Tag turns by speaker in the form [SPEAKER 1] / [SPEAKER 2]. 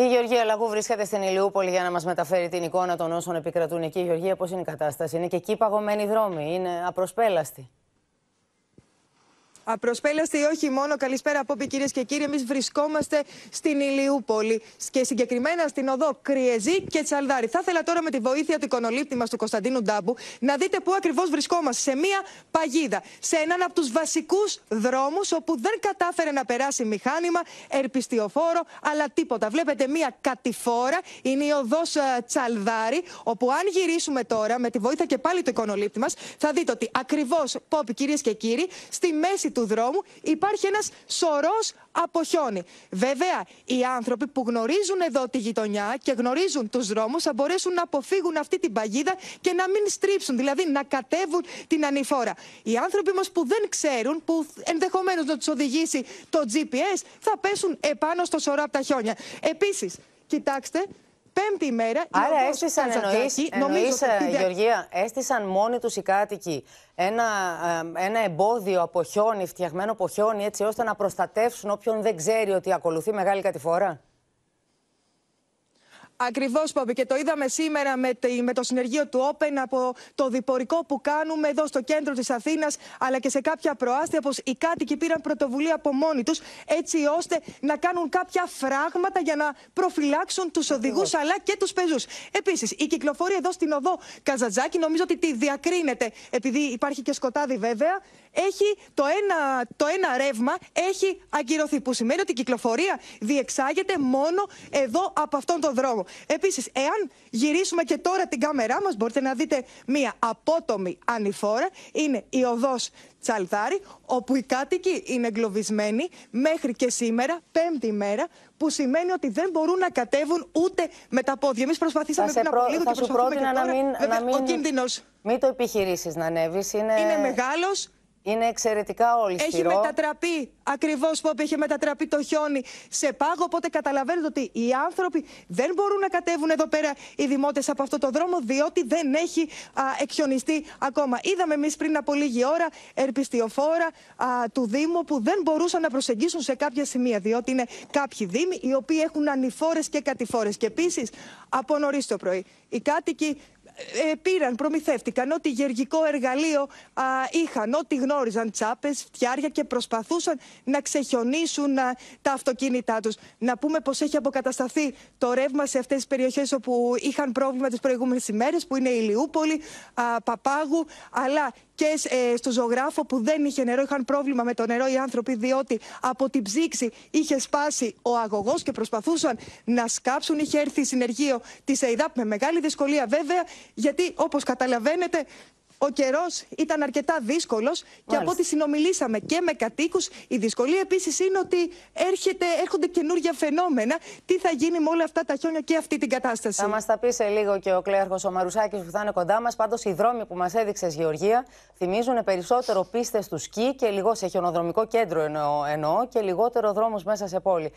[SPEAKER 1] Η Γεωργία Λαγού βρίσκεται στην Ηλιούπολη για να μας μεταφέρει την εικόνα των όσων επικρατούν εκεί. Η Γεωργία, πώς είναι η κατάσταση. Είναι και εκεί παγωμένοι δρόμοι, είναι απροσπέλαστοι.
[SPEAKER 2] Απροσπέλαστε ή όχι μόνο. Καλησπέρα από κυρίες και κύριοι. Εμείς βρισκόμαστε στην Ηλιούπολη και συγκεκριμένα στην οδό Κριεζή και Τσαλδάρη. Θα ήθελα τώρα με τη βοήθεια του οικονολήπτη μας του Κωνσταντίνου Ντάμπου να δείτε πού ακριβώς βρισκόμαστε. Σε μία παγίδα. Σε έναν από τους βασικούς δρόμους όπου δεν κατάφερε να περάσει μηχάνημα, ερπιστιοφόρο, αλλά τίποτα. Βλέπετε μία κατηφόρα. Είναι η οδός ε, Τσαλδάρη, όπου αν γυρίσουμε τώρα με τη βοήθεια και πάλι του οικονολήπτη μας, θα δείτε ότι ακριβώς, Πόπι, κυρίες και κύριοι, στη μέση του του δρόμου υπάρχει ένας σωρός από χιόνι. Βέβαια, οι άνθρωποι που γνωρίζουν εδώ τη γειτονιά και γνωρίζουν τους δρόμους θα μπορέσουν να αποφύγουν αυτή την παγίδα και να μην στρίψουν, δηλαδή να κατέβουν την ανηφόρα. Οι άνθρωποι όμως που δεν ξέρουν, που ενδεχομένως να τους οδηγήσει το GPS, θα πέσουν επάνω στο σωρό από τα χιόνια. Επίσης, κοιτάξτε, Άρα έστησαν, εννοείς, εννοείς ότι... Ε,
[SPEAKER 1] Γεωργία, έστησαν μόνοι τους οι κάτοικοι ένα, ε, ένα εμπόδιο από χιόνι, φτιαγμένο από χιόνι, έτσι ώστε να προστατεύσουν όποιον δεν ξέρει ότι ακολουθεί μεγάλη κατηφορά.
[SPEAKER 2] Ακριβώς, Παπη, και το είδαμε σήμερα με, με το συνεργείο του Open από το διπορικό που κάνουμε εδώ στο κέντρο της Αθήνας, αλλά και σε κάποια προάστια, πως οι κάτοικοι πήραν πρωτοβουλία από μόνοι τους, έτσι ώστε να κάνουν κάποια φράγματα για να προφυλάξουν τους οδηγούς αλλά και τους πεζούς. Επίσης, η κυκλοφορία εδώ στην οδό Καζατζάκη, νομίζω ότι τη διακρίνεται, επειδή υπάρχει και σκοτάδι βέβαια, έχει το ένα, το ένα ρεύμα έχει ακυρωθεί. Που σημαίνει ότι η κυκλοφορία διεξάγεται μόνο εδώ από αυτόν τον δρόμο. Επίσης, εάν γυρίσουμε και τώρα την κάμερά μας, μπορείτε να δείτε μία απότομη ανηφόρα. Είναι η οδός Τσαλτάρι, όπου οι κάτοικοι είναι εγκλωβισμένοι μέχρι και σήμερα, πέμπτη μέρα, που σημαίνει ότι δεν μπορούν να κατέβουν ούτε με τα πόδια. Εμείς προσπαθήσαμε πριν από λίγο και προσπαθούμε και τώρα. Να μην, Βέβαια, να
[SPEAKER 1] μην... Ο το επιχειρήσεις, να ανεβεί. Είναι, είναι μεγάλος. Είναι εξαιρετικά όλη Έχει
[SPEAKER 2] μετατραπεί ακριβώς που έχει μετατραπεί το χιόνι σε πάγο. Οπότε καταλαβαίνετε ότι οι άνθρωποι δεν μπορούν να κατέβουν εδώ πέρα οι δημότες από αυτό το δρόμο, διότι δεν έχει α, εκχιονιστεί ακόμα. Είδαμε εμείς πριν από λίγη ώρα ερπιστιοφόρα του Δήμου που δεν μπορούσαν να προσεγγίσουν σε κάποια σημεία, διότι είναι κάποιοι Δήμοι οι οποίοι έχουν ανηφόρες και κατηφόρες. Και επίσης από νωρίς το πρωί οι κάτοικοι ε, πήραν, προμηθεύτηκαν ό,τι γεργικό εργαλείο α, είχαν, ό,τι γνώριζαν, τσάπες, φτιάρια και προσπαθούσαν να ξεχιονίσουν α, τα αυτοκίνητά τους. Να πούμε πως έχει αποκατασταθεί το ρεύμα σε αυτές τις περιοχές όπου είχαν πρόβλημα τις προηγούμενες ημέρες, που είναι η Λιούπολη, α, Παπάγου, αλλά και ε, στο ζωγράφο που δεν είχε νερό, είχαν πρόβλημα με το νερό οι άνθρωποι, διότι από την ψήξη είχε σπάσει ο αγωγός και προσπαθούσαν να σκάψουν. Είχε έρθει συνεργείο της ΕΙΔΑΠ με μεγάλη δυσκολία, βέβαια γιατί όπως καταλαβαίνετε ο καιρός ήταν αρκετά δύσκολος και από ό,τι συνομιλήσαμε και με κατοίκους, η δυσκολία επίσης είναι ότι έρχεται, έρχονται καινούργια φαινόμενα. Τι θα γίνει με όλα αυτά τα χιόνια και αυτή την κατάσταση. Θα μας τα πει σε λίγο και ο κλέαρχος ο Μαρουσάκης που θα είναι κοντά μας.
[SPEAKER 1] Πάντως, οι δρόμοι που μας έδειξε, Γεωργία, θυμίζουν περισσότερο πίστες του σκι και λίγο σε χιονοδρομικό κέντρο εννοώ, εννοώ και λιγότερο δρόμο μέσα σε πόλη.